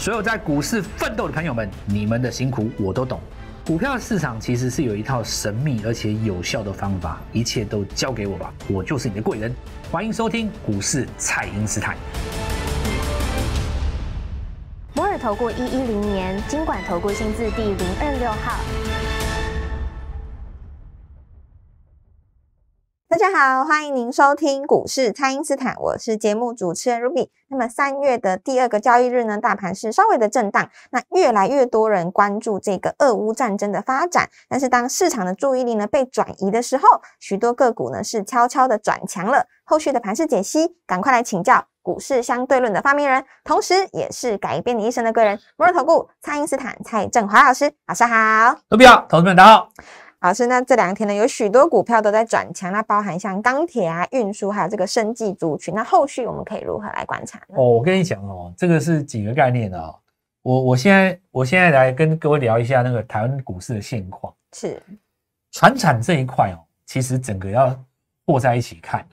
所有在股市奋斗的朋友们，你们的辛苦我都懂。股票市场其实是有一套神秘而且有效的方法，一切都交给我吧，我就是你的贵人。欢迎收听股市蔡英斯坦。摩尔投顾一一零年经管投顾新字第零二六号。大家好，欢迎您收听股市蔡因斯坦，我是节目主持人 Ruby。那么三月的第二个交易日呢，大盘是稍微的震荡。那越来越多人关注这个俄乌战争的发展，但是当市场的注意力呢被转移的时候，许多个股呢是悄悄的转强了。后续的盘势解析，赶快来请教股市相对论的发明人，同时也是改变你一生的贵人——摩尔投顾蔡因斯坦蔡振华老师。早上好，Ruby 好，同们大家好。老师，那这两天呢，有许多股票都在转强，那包含像钢铁啊、运输，还有这个生计族群。那后续我们可以如何来观察？哦，我跟你讲哦，这个是几个概念的哦。我我现在我现在来跟各位聊一下那个台湾股市的现况。是，船产这一块哦，其实整个要和在一起看，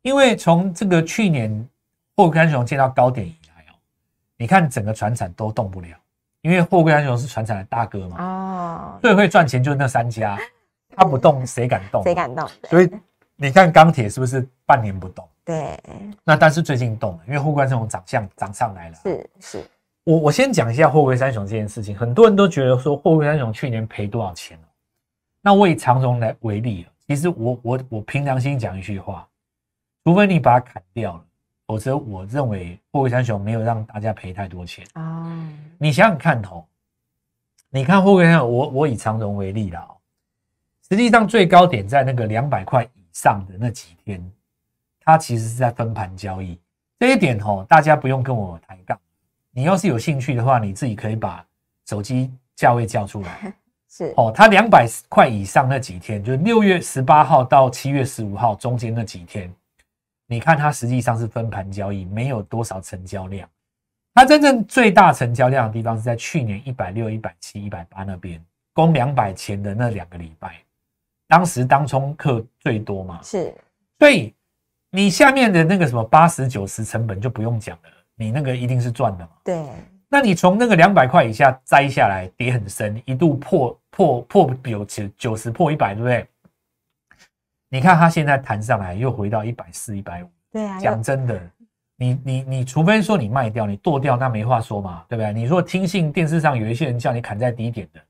因为从这个去年破干熊见到高点以来哦，你看整个船产都动不了。因为货柜三雄是船厂的大哥嘛，哦，最会赚钱就是那三家，他不动 谁敢动？谁敢动？所以你看钢铁是不是半年不动？对。那但是最近动了，因为货柜三雄长相涨上来了。是是。我我先讲一下货柜三雄这件事情，很多人都觉得说货柜三雄去年赔多少钱那我以长荣来为例，其实我我我凭良心讲一句话，除非你把它砍掉了。否则，我认为富贵三雄没有让大家赔太多钱啊。你想想看，哦，你看富贵三雄，我我以长荣为例啦，实际上最高点在那个两百块以上的那几天，它其实是在分盘交易。这一点哦，大家不用跟我抬杠。你要是有兴趣的话，你自己可以把手机价位叫出来。是哦，它两百块以上那几天，就是六月十八号到七月十五号中间那几天。你看它实际上是分盘交易，没有多少成交量。它真正最大成交量的地方是在去年一百六、一百七、一百八那边，攻两百前的那两个礼拜，当时当冲客最多嘛？是。所以你下面的那个什么八十九十成本就不用讲了，你那个一定是赚的嘛？对。那你从那个两百块以下摘下来，跌很深，一度破破破九十九十破一百，对不对？你看它现在弹上来，又回到一百四、一百五。对啊。讲真的，你你你除非说你卖掉、你剁掉，那没话说嘛，对不对？你如果听信电视上有一些人叫你砍在低点的，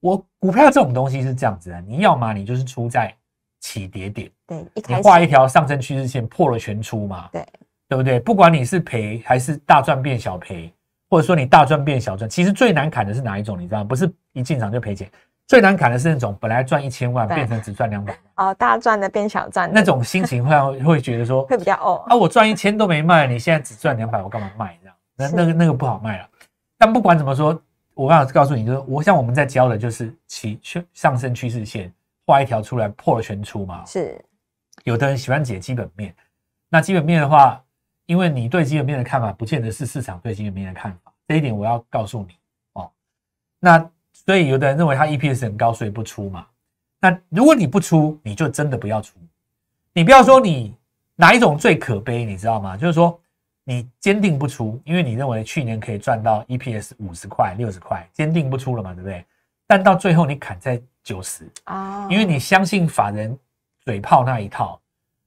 我股票这种东西是这样子的，你要嘛你就是出在起跌点。对，你画一条上升趋势线，破了全出嘛。对。对不对？不管你是赔还是大赚变小赔，或者说你大赚变小赚，其实最难砍的是哪一种？你知道不是一进场就赔钱。最难砍的是那种本来赚一千万变成只赚两百哦，大赚的变小赚，那种心情会会会觉得说会比较哦，啊，我赚一千都没卖，你现在只赚两百，我干嘛卖？你那那个那个不好卖了。但不管怎么说，我刚要告诉你，就是我像我们在教的就是趋上升趋势线画一条出来破了全出嘛。是，有的人喜欢解基本面，那基本面的话，因为你对基本面的看法不见得是市场对基本面的看法，这一点我要告诉你哦。那。所以有的人认为它 EPS 很高，所以不出嘛。那如果你不出，你就真的不要出。你不要说你哪一种最可悲，你知道吗？就是说你坚定不出，因为你认为去年可以赚到 EPS 五十块、六十块，坚定不出了嘛，对不对？但到最后你砍在九十啊，因为你相信法人嘴炮那一套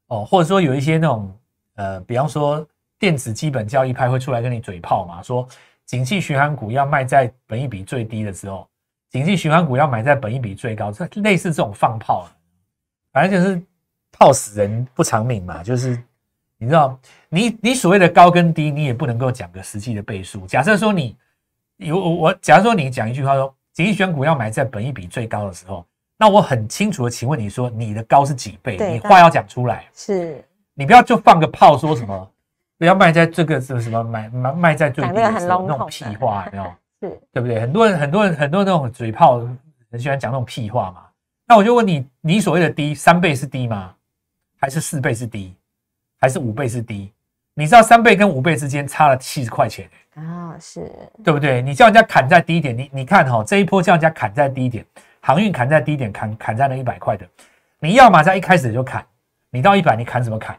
哦，或者说有一些那种呃，比方说电子基本交易派会出来跟你嘴炮嘛，说景气巡航股要卖在本一比最低的时候。景气循环股要买在本一比最高，就类似这种放炮反正就是炮死人不偿命嘛。就是你知道，你你所谓的高跟低，你也不能够讲个实际的倍数。假设说你有我，假如说你讲一句话说景气选股要买在本一比最高的时候，那我很清楚的请问你说你的高是几倍？你话要讲出来，是你不要就放个炮说什么不要卖在这个什么什么买卖卖在最低的时候那种屁话没有。是，对不对？很多人，很多人，很多那种嘴炮，很喜欢讲那种屁话嘛。那我就问你，你所谓的低三倍是低吗？还是四倍是低？还是五倍是低？你知道三倍跟五倍之间差了七十块钱啊？是，对不对？你叫人家砍在低一点，你你看哈，这一波叫人家砍在低一点，航运砍在低一点，砍砍在那一百块的。你要么在一开始就砍，你到一百你砍什么砍？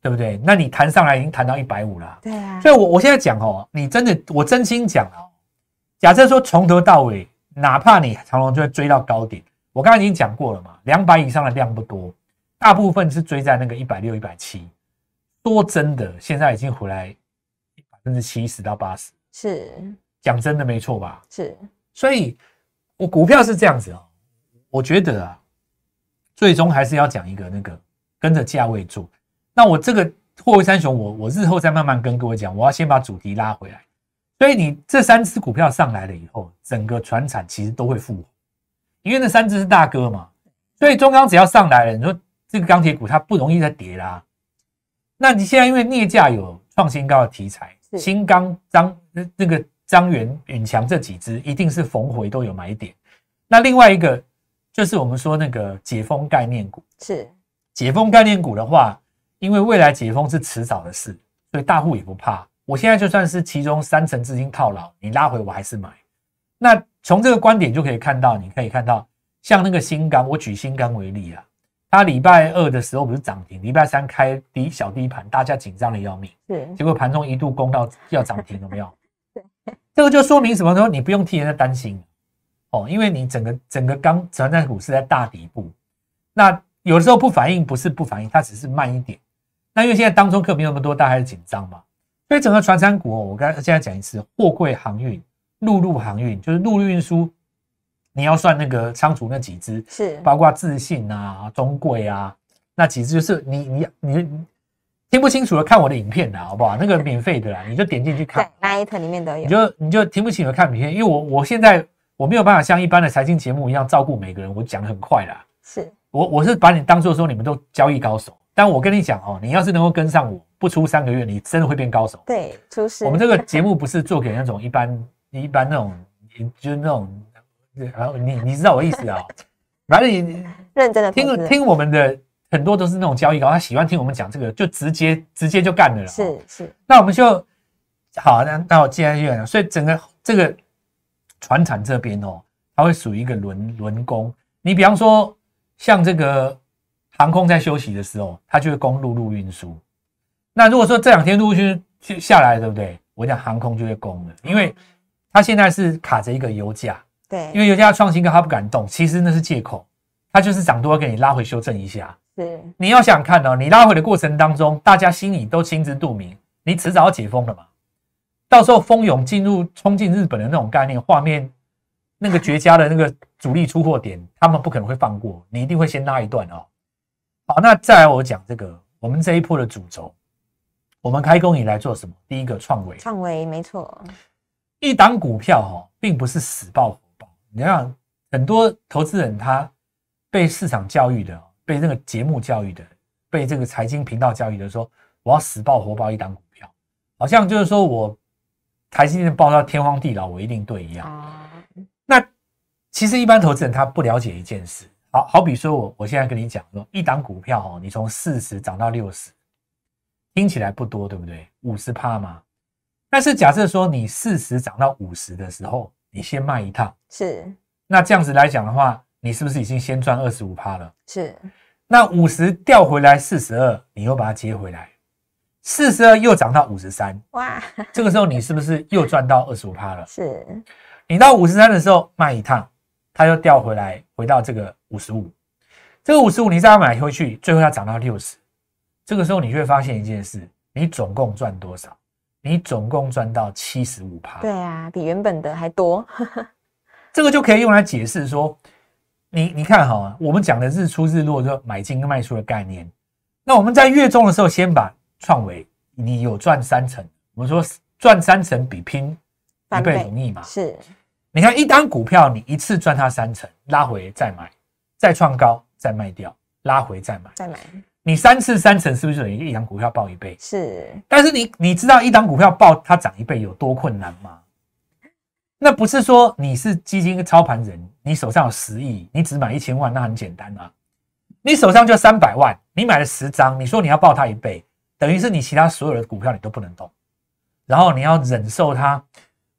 对不对？那你弹上来已经弹到一百五了。对啊。所以我我现在讲哦，你真的，我真心讲哦，假设说从头到尾，哪怕你长龙就会追到高点，我刚刚已经讲过了嘛，两百以上的量不多，大部分是追在那个一百六、一百七，多真的现在已经回来百分之七十到八十，是讲真的没错吧？是，所以我股票是这样子哦，我觉得啊，最终还是要讲一个那个跟着价位做，那我这个货柜三雄，我我日后再慢慢跟各位讲，我要先把主题拉回来。所以你这三只股票上来了以后，整个船产其实都会复活，因为那三只是大哥嘛。所以中钢只要上来了，你说这个钢铁股它不容易再跌啦。那你现在因为镍价有创新高的题材，新钢、张、那个张元、永强这几只一定是逢回都有买点。那另外一个就是我们说那个解封概念股，是解封概念股的话，因为未来解封是迟早的事，所以大户也不怕。我现在就算是其中三成资金套牢，你拉回我还是买。那从这个观点就可以看到，你可以看到像那个新钢，我举新钢为例啊，它礼拜二的时候不是涨停，礼拜三开低小低盘，大家紧张的要命。对，结果盘中一度攻到 要涨停有没有？对，这个就说明什么？说你不用替人家担心哦，因为你整个整个钢、整个股是在大底部。那有的时候不反应不是不反应，它只是慢一点。那因为现在当中客没那么多，大家还是紧张嘛。所以整个船商股我刚才现在讲一次，货柜航运、陆路航运，就是陆路运输，你要算那个仓储那几支，是包括自信啊、中贵啊，那几支就是你你你听不清楚的看我的影片啦，好不好？那个免费的，啦，你就点进去看，g 一 t 里面都有。你就你就听不清楚看影片，因为我我现在我没有办法像一般的财经节目一样照顾每个人，我讲很快啦。是我我是把你当做说你们都交易高手。但我跟你讲哦，你要是能够跟上我，不出三个月，你真的会变高手。对，出是。我们这个节目不是做给那种一般、一般那种，就是那种，然后你你知道我意思啊？反正你认真的听听我们的，很多都是那种交易高，他喜欢听我们讲这个，就直接直接就干了。是是。那我们就好，那那我接下院。讲。所以整个这个船厂这边哦，它会属于一个轮轮工。你比方说像这个。航空在休息的时候，它就会陆路运输。那如果说这两天陆续去下来，对不对？我讲航空就会供了，因为它现在是卡着一个油价。对，因为油价创新高，它不敢动。其实那是借口，它就是涨多给你拉回修正一下。是，你要想看呢，你拉回的过程当中，大家心里都心知肚明，你迟早要解封了嘛。到时候蜂拥进入、冲进日本的那种概念画面，那个绝佳的那个主力出货点，他们不可能会放过你，一定会先拉一段哦。好，那再来我讲这个，我们这一波的主轴，我们开工以来做什么？第一个创维，创维没错，一档股票哈，并不是死抱活爆。你想想，很多投资人他被市场教育的，被那个节目教育的，被这个财经频道教育的，说我要死抱活抱一档股票，好像就是说我台积电爆到天荒地老，我一定对一样。那其实一般投资人他不了解一件事。好好比说，我我现在跟你讲说，一档股票哦，你从四十涨到六十，听起来不多，对不对？五十帕嘛。但是假设说你四十涨到五十的时候，你先卖一趟，是。那这样子来讲的话，你是不是已经先赚二十五帕了？是。那五十调回来四十二，你又把它接回来，四十二又涨到五十三，哇！这个时候你是不是又赚到二十五帕了？是。你到五十三的时候卖一趟，它又调回来。回到这个五十五，这个五十五你再买回去，最后要涨到六十，这个时候你会发现一件事：你总共赚多少？你总共赚到七十五趴。对啊，比原本的还多。这个就可以用来解释说，你你看哈，我们讲的日出日落，就买进跟卖出的概念。那我们在月中的时候，先把创维，你有赚三成。我们说赚三成比拼一倍容易嘛？是。你看，一单股票，你一次赚它三成，拉回再买，再创高再卖掉，拉回再买，再买，你三次三成是不是等于一档股票爆一倍？是。但是你你知道一档股票爆它涨一倍有多困难吗？那不是说你是基金操盘人，你手上有十亿，你只买一千万，那很简单啊。你手上就三百万，你买了十张，你说你要爆它一倍，等于是你其他所有的股票你都不能动，然后你要忍受它。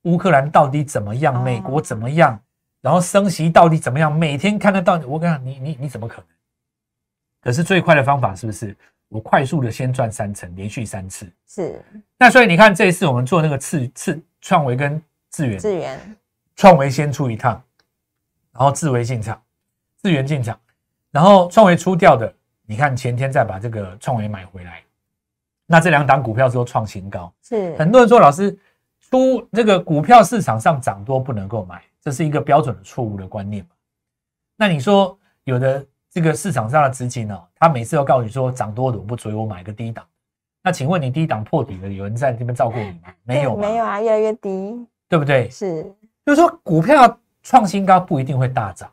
乌克兰到底怎么样？美国怎么样？然后升息到底怎么样？每天看得到，我讲你你你怎么可能？可是最快的方法是不是我快速的先赚三成，连续三次？是。那所以你看这一次我们做那个次次创维跟智源，智源，创维先出一趟，然后智维进场，智源进场，然后创维出掉的，你看前天再把这个创维买回来，那这两档股票都创新高。是，很多人说老师。都这个股票市场上涨多不能够买，这是一个标准的错误的观念那你说有的这个市场上的资金呢，他每次都告诉你说涨多了我不追，我买个低档。那请问你低档破底了，有人在这边照顾你吗？没有，没有啊，越来越低，对不对？是，就是说股票创新高不一定会大涨，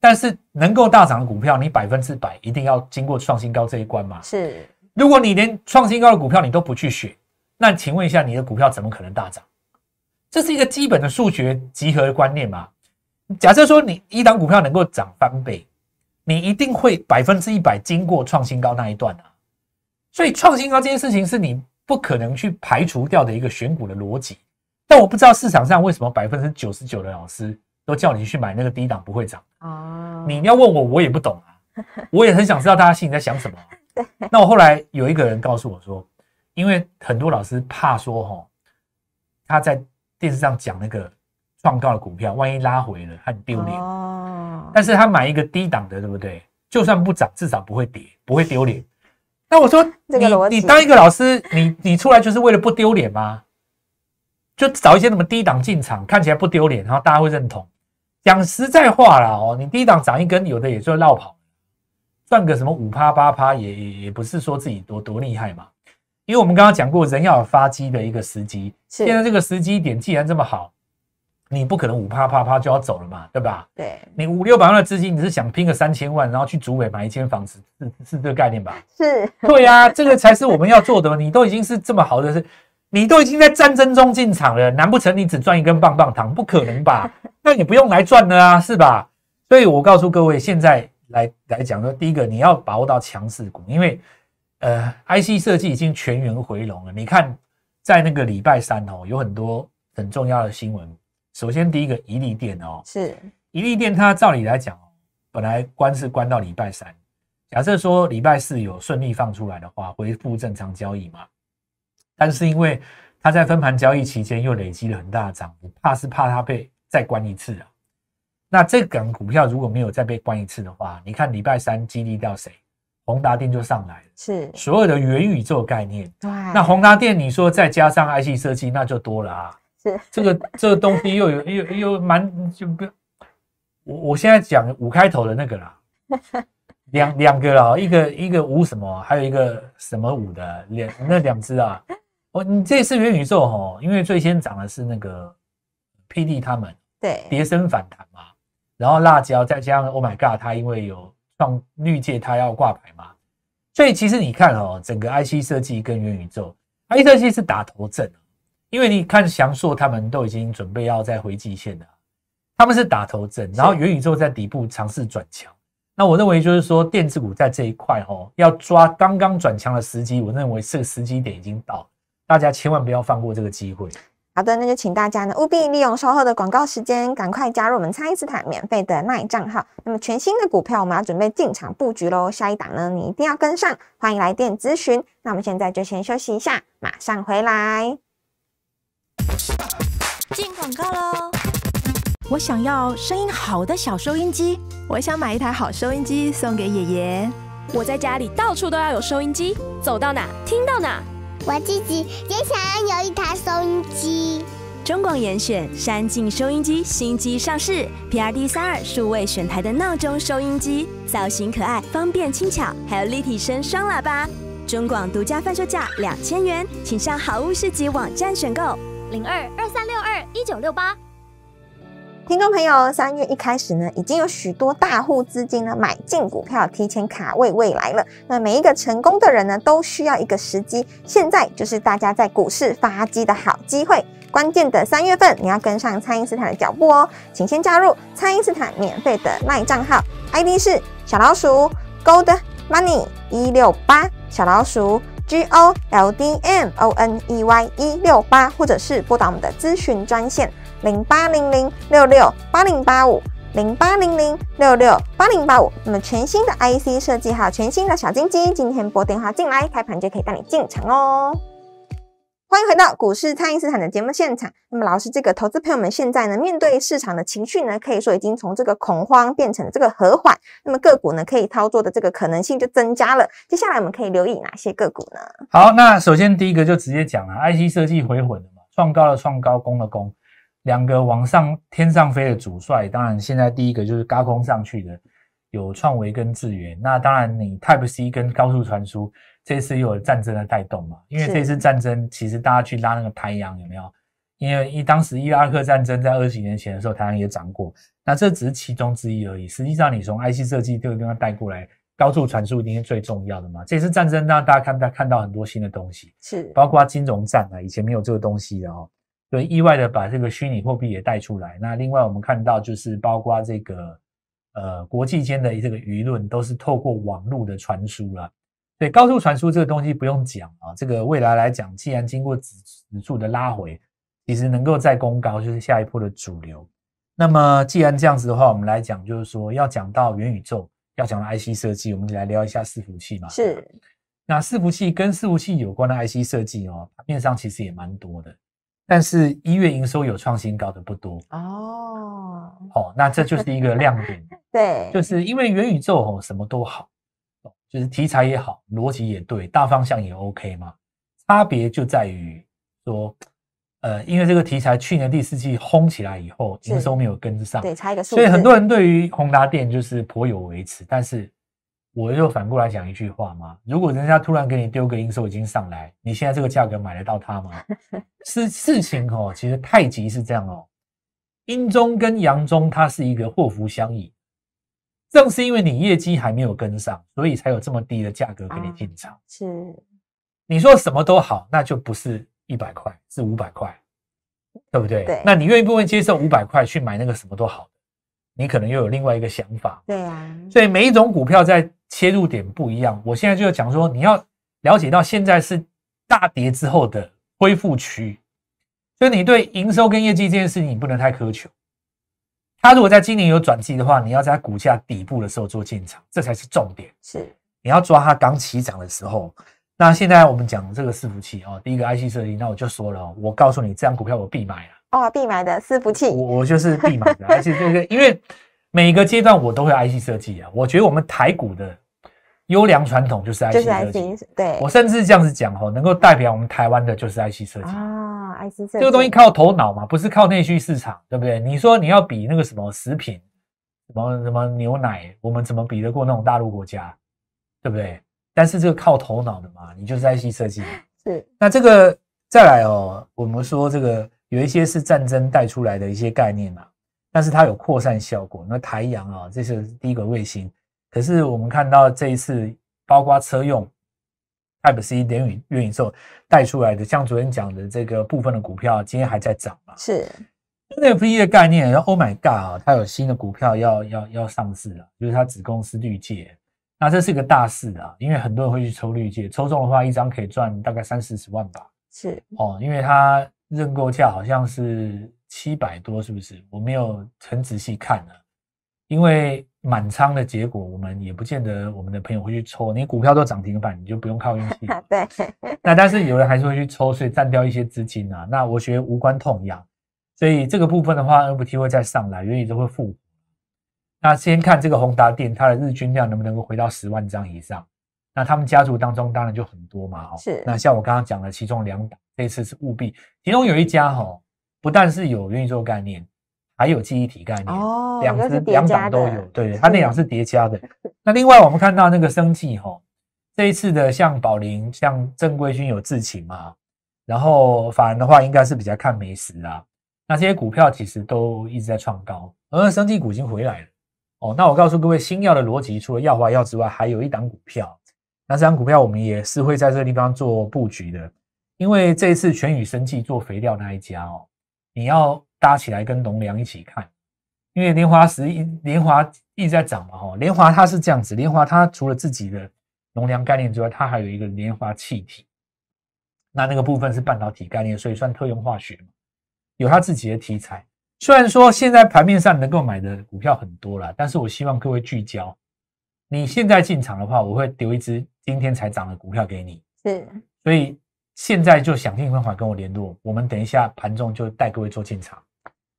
但是能够大涨的股票，你百分之百一定要经过创新高这一关嘛？是，如果你连创新高的股票你都不去选，那请问一下，你的股票怎么可能大涨？这是一个基本的数学集合的观念嘛？假设说你一档股票能够涨翻倍，你一定会百分之一百经过创新高那一段啊。所以创新高这件事情是你不可能去排除掉的一个选股的逻辑。但我不知道市场上为什么百分之九十九的老师都叫你去买那个低档不会涨啊？你要问我，我也不懂啊。我也很想知道大家心里在想什么。那我后来有一个人告诉我说，因为很多老师怕说哈，他在。电视上讲那个创高的股票，万一拉回了，很丢脸。但是他买一个低档的，对不对？就算不涨，至少不会跌，不会丢脸。那我说，这个你你当一个老师，你你出来就是为了不丢脸吗？就找一些什么低档进场，看起来不丢脸，然后大家会认同。讲实在话了哦，你低档涨一根，有的也就绕跑，赚个什么五趴八趴，也也也不是说自己多多厉害嘛。因为我们刚刚讲过，人要有发机的一个时机。现在这个时机点既然这么好，你不可能五啪啪啪就要走了嘛，对吧？对，你五六百万的资金，你是想拼个三千万，然后去竹委买一间房子，是是这个概念吧？是对呀，这个才是我们要做的。你都已经是这么好的事，你都已经在战争中进场了，难不成你只赚一根棒棒糖？不可能吧？那你不用来赚了啊，是吧？所以我告诉各位，现在来来讲说，第一个你要把握到强势股，因为。呃，IC 设计已经全员回笼了。你看，在那个礼拜三哦，有很多很重要的新闻。首先，第一个宜利电哦，是宜利电，它照理来讲哦，本来关是关到礼拜三。假设说礼拜四有顺利放出来的话，恢复正常交易嘛。但是因为它在分盘交易期间又累积了很大的涨幅，怕是怕它被再关一次啊。那这股股票如果没有再被关一次的话，你看礼拜三激励到谁？宏达电就上来了，是所有的元宇宙概念。对，那宏达电，你说再加上 IC 设计，那就多了啊。是这个这个东西又有又又蛮就不要我我现在讲五开头的那个啦，两两个啦，一个一个五什么，还有一个什么五的两那两只啊。哦，你这次元宇宙哈，因为最先涨的是那个 PD 他们，对，碟升反弹嘛。然后辣椒再加上 Oh my God，它因为有。上绿界它要挂牌嘛。所以其实你看哦，整个 IC 设计跟元宇宙，IC 设计是打头阵，因为你看翔硕他们都已经准备要再回极线了，他们是打头阵，然后元宇宙在底部尝试转强。那我认为就是说，电子股在这一块哦，要抓刚刚转强的时机，我认为这个时机点已经到，大家千万不要放过这个机会。好的，那就请大家呢务必利用稍后的广告时间，赶快加入我们蔡斯坦免费的 LINE 账号。那么全新的股票，我们要准备进场布局喽。下一档呢，你一定要跟上。欢迎来电咨询。那我们现在就先休息一下，马上回来。进广告喽！我想要声音好的小收音机。我想买一台好收音机送给爷爷。我在家里到处都要有收音机，走到哪听到哪。我自己也想要有一台收音机。中广严选山境收音机新机上市，P R D 三二数位选台的闹钟收音机，造型可爱，方便轻巧，还有立体声双喇叭。中广独家贩售价两千元，请上好物市集网站选购零二二三六二一九六八。听众朋友，三月一开始呢，已经有许多大户资金呢买进股票，提前卡位未来了。那每一个成功的人呢，都需要一个时机，现在就是大家在股市发机的好机会。关键的三月份，你要跟上蔡因斯坦的脚步哦，请先加入蔡因斯坦免费的卖账号，ID 是小老鼠 Gold Money 一六八，小老鼠 Gold Money 一六八，或者是拨打我们的咨询专线。零八零零六六八零八五，零八零零六六八零八五。那么全新的 IC 设计哈，全新的小金鸡，今天拨电话进来，开盘就可以带你进场哦。欢迎回到股市，蔡英斯坦的节目现场。那么老师，这个投资朋友们现在呢，面对市场的情绪呢，可以说已经从这个恐慌变成了这个和缓。那么个股呢，可以操作的这个可能性就增加了。接下来我们可以留意哪些个股呢？好，那首先第一个就直接讲了，IC 设计回稳了嘛，创高的创高，攻的攻。两个往上天上飞的主帅，当然现在第一个就是高空上去的，有创维跟智元。那当然你 Type C 跟高速传输，这次又有战争的带动嘛？因为这次战争其实大家去拉那个太阳有没有？因为一当时伊拉克战争在二十年前的时候，太阳也涨过。那这只是其中之一而已。实际上你从 IC 设计这个地方带过来高速传输一定是最重要的嘛？这次战争让大家看到看到很多新的东西，是包括金融战啊，以前没有这个东西的哦。对，意外的把这个虚拟货币也带出来。那另外我们看到就是包括这个呃国际间的这个舆论都是透过网络的传输了。对，高速传输这个东西不用讲啊。这个未来来讲，既然经过指指数的拉回，其实能够再攻高就是下一波的主流。那么既然这样子的话，我们来讲就是说要讲到元宇宙，要讲到 IC 设计，我们就来聊一下伺服器嘛。是，那伺服器跟伺服器有关的 IC 设计哦，面上其实也蛮多的。但是一月营收有创新高的不多哦，好，那这就是一个亮点，对，就是因为元宇宙吼什么都好，就是题材也好，逻辑也对，大方向也 OK 嘛，差别就在于说，呃，因为这个题材去年第四季轰起来以后，营收没有跟上，对，差一个数，所以很多人对于宏达电就是颇有维持，但是。我就反过来讲一句话嘛，如果人家突然给你丢个阴收已经上来，你现在这个价格买得到它吗？事事情哦，其实太极是这样哦，阴中跟阳中，它是一个祸福相倚。正是因为你业绩还没有跟上，所以才有这么低的价格给你进场。是，你说什么都好，那就不是一百块，是五百块，对不对？对。那你愿意不愿意接受五百块去买那个什么都好你可能又有另外一个想法。对啊。所以每一种股票在。切入点不一样，我现在就讲说，你要了解到现在是大跌之后的恢复区，所以你对营收跟业绩这件事情你不能太苛求。他如果在今年有转机的话，你要在股价底部的时候做进场，这才是重点。是，你要抓它刚起涨的时候。那现在我们讲这个伺服器哦，第一个 IC 设计，那我就说了，我告诉你，这张股票我必买了。哦，必买的伺服器，我我就是必买的，而且这个因为。每个阶段我都会 IC 设计啊，我觉得我们台股的优良传统就是 IC 设计。对，我甚至这样子讲哦，能够代表我们台湾的，就是 IC 设计啊，IC 设计这个东西靠头脑嘛，不是靠内需市场，对不对？你说你要比那个什么食品，什么什么牛奶，我们怎么比得过那种大陆国家，对不对？但是这个靠头脑的嘛，你就是 IC 设计。是，那这个再来哦，我们说这个有一些是战争带出来的一些概念嘛。但是它有扩散效果。那台阳啊，这是第一个卫星。可是我们看到这一次，包括车用、t y p e c 联运、营运受带出来的，像昨天讲的这个部分的股票，今天还在涨嘛？是。那 F E 的概念，Oh my God 啊，它有新的股票要要要上市了，就是它子公司绿界。那这是个大事啊，因为很多人会去抽绿界，抽中的话一张可以赚大概三四十万吧？是哦，因为它认购价好像是。七百多是不是？我没有很仔细看呢，因为满仓的结果，我们也不见得我们的朋友会去抽。你股票都涨停板，你就不用靠运气。对。那但是有人还是会去抽，所以占掉一些资金啊。那我觉得无关痛痒。所以这个部分的话 n f t 会再上来，原理都会复。那先看这个宏达电，它的日均量能不能够回到十万张以上？那他们家族当中当然就很多嘛。是。那像我刚刚讲的，其中两这次是务必，其中有一家哈。不但是有运作概念，还有记忆体概念哦，两支两档都有，对，它那两是叠加的。那另外我们看到那个生技哦，这一次的像宝林、像正规军有自情嘛，然后法人的话应该是比较看美食啊。那这些股票其实都一直在创高，而生技股已经回来了哦。那我告诉各位，新药的逻辑除了药化药之外，还有一档股票，那这档股票我们也是会在这个地方做布局的，因为这一次全宇生技做肥料那一家哦。你要搭起来跟农粮一起看，因为联华实业、联华一直在涨嘛，哈，联华它是这样子，联华它除了自己的龙粮概念之外，它还有一个联华气体，那那个部分是半导体概念，所以算特用化学嘛，有它自己的题材。虽然说现在盘面上能够买的股票很多了，但是我希望各位聚焦。你现在进场的话，我会丢一只今天才涨的股票给你，是，所以。现在就想尽办法跟我联络，我们等一下盘中就带各位做进场。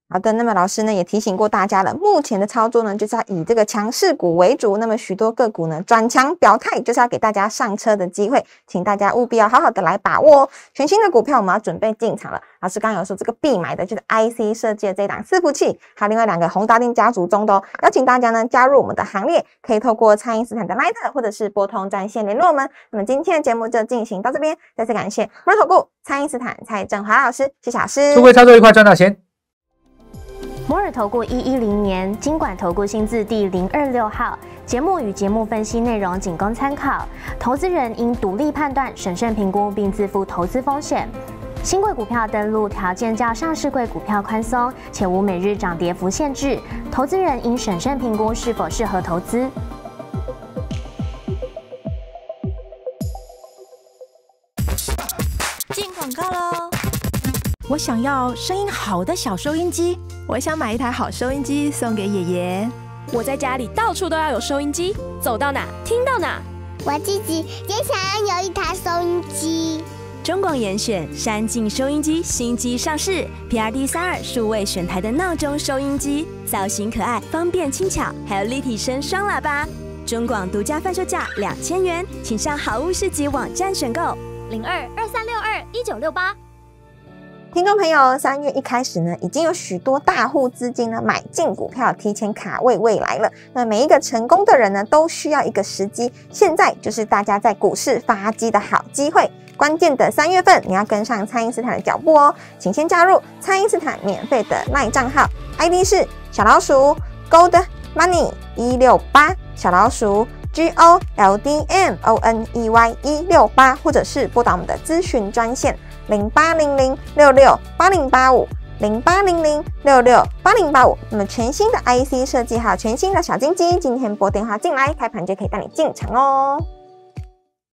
好的，那么老师呢也提醒过大家了，目前的操作呢就是要以这个强势股为主。那么许多个股呢转强表态，就是要给大家上车的机会，请大家务必要好好的来把握哦。全新的股票我们要准备进场了。老师刚刚有说这个必买的，就是 I C 设计的这档伺服器，还有另外两个宏达电家族中的，哦，邀请大家呢加入我们的行列，可以透过蔡英斯坦的 Line 或者是拨通专线联络我们。那么今天的节目就进行到这边，再次感谢摩托股蔡英斯坦蔡振华老师，谢老师，出位操作愉快，赚到钱。摩尔投顾一一零年经管投顾新字第零二六号节目与节目分析内容仅供参考，投资人应独立判断、审慎评估并自负投资风险。新贵股票登录条件较上市贵股票宽松，且无每日涨跌幅限制，投资人应审慎评估是否适合投资。进广告喽！我想要声音好的小收音机。我想买一台好收音机送给爷爷。我在家里到处都要有收音机，走到哪听到哪。我自己也想要有一台收音机。中广严选山境收音机新机上市，P R D 三二数位选台的闹钟收音机，造型可爱，方便轻巧，还有立体声双喇叭。中广独家贩售价两千元，请上好物市集网站选购零二二三六二一九六八。听众朋友，三月一开始呢，已经有许多大户资金呢买进股票，提前卡位未来了。那每一个成功的人呢，都需要一个时机，现在就是大家在股市发机的好机会。关键的三月份，你要跟上蔡因斯坦的脚步哦，请先加入蔡因斯坦免费的卖账号，ID 是小老鼠 Gold Money 一六八，小老鼠 G O L D M O N E Y 一六八，或者是拨打我们的咨询专线。零八零零六六八零八五，零八零零六六八零八五。那么全新的 IC 设计哈，全新的小金鸡，今天拨电话进来，开盘就可以带你进场哦。